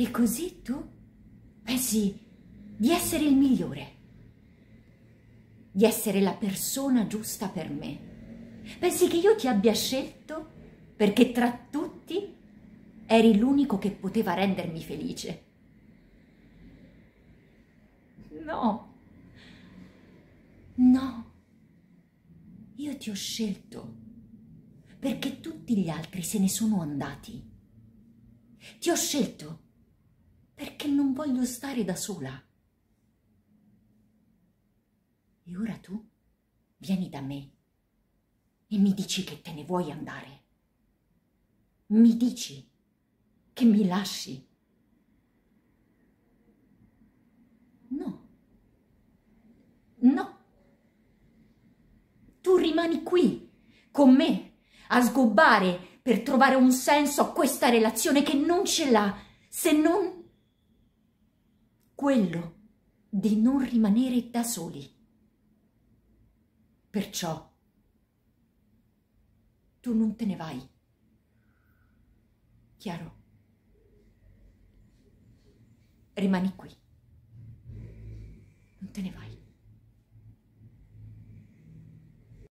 E così tu pensi di essere il migliore, di essere la persona giusta per me. Pensi che io ti abbia scelto perché tra tutti eri l'unico che poteva rendermi felice. No, no, io ti ho scelto perché tutti gli altri se ne sono andati. Ti ho scelto perché non voglio stare da sola. E ora tu vieni da me e mi dici che te ne vuoi andare. Mi dici che mi lasci. No. No. Tu rimani qui, con me, a sgobbare per trovare un senso a questa relazione che non ce l'ha, se non quello di non rimanere da soli. Perciò tu non te ne vai. Chiaro? Rimani qui. Non te ne vai.